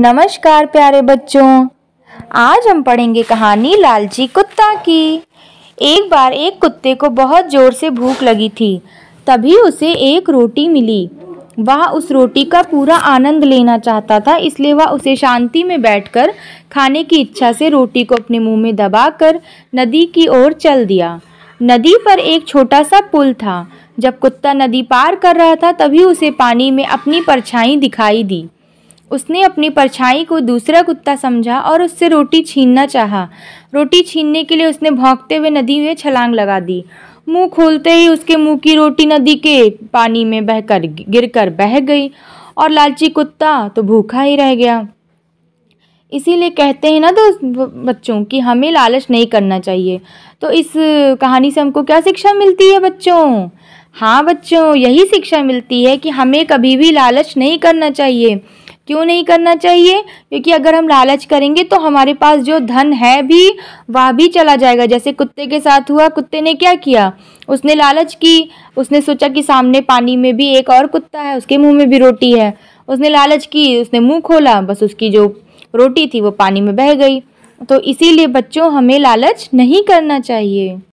नमस्कार प्यारे बच्चों आज हम पढ़ेंगे कहानी लालची कुत्ता की एक बार एक कुत्ते को बहुत जोर से भूख लगी थी तभी उसे एक रोटी मिली वह उस रोटी का पूरा आनंद लेना चाहता था इसलिए वह उसे शांति में बैठकर खाने की इच्छा से रोटी को अपने मुंह में दबाकर नदी की ओर चल दिया नदी पर एक छोटा सा पुल था जब कुत्ता नदी पार कर रहा था तभी उसे पानी में अपनी परछाई दिखाई दी उसने अपनी परछाई को दूसरा कुत्ता समझा और उससे रोटी छीनना चाहा। रोटी छीनने के लिए उसने भौंकते हुए नदी में छलांग लगा दी मुंह खोलते ही उसके मुंह की रोटी नदी के पानी में बहकर गिरकर बह गई और लालची कुत्ता तो भूखा ही रह गया इसीलिए कहते हैं ना दो बच्चों कि हमें लालच नहीं करना चाहिए तो इस कहानी से हमको क्या शिक्षा मिलती है बच्चों हाँ बच्चों यही शिक्षा मिलती है कि हमें कभी भी लालच नहीं करना चाहिए क्यों नहीं करना चाहिए क्योंकि अगर हम लालच करेंगे तो हमारे पास जो धन है भी वह भी चला जाएगा जैसे कुत्ते के साथ हुआ कुत्ते ने क्या किया उसने लालच की उसने सोचा कि सामने पानी में भी एक और कुत्ता है उसके मुँह में भी रोटी है उसने लालच की उसने मुँह खोला बस उसकी जो रोटी थी वो पानी में बह गई तो इसीलिए बच्चों हमें लालच नहीं करना चाहिए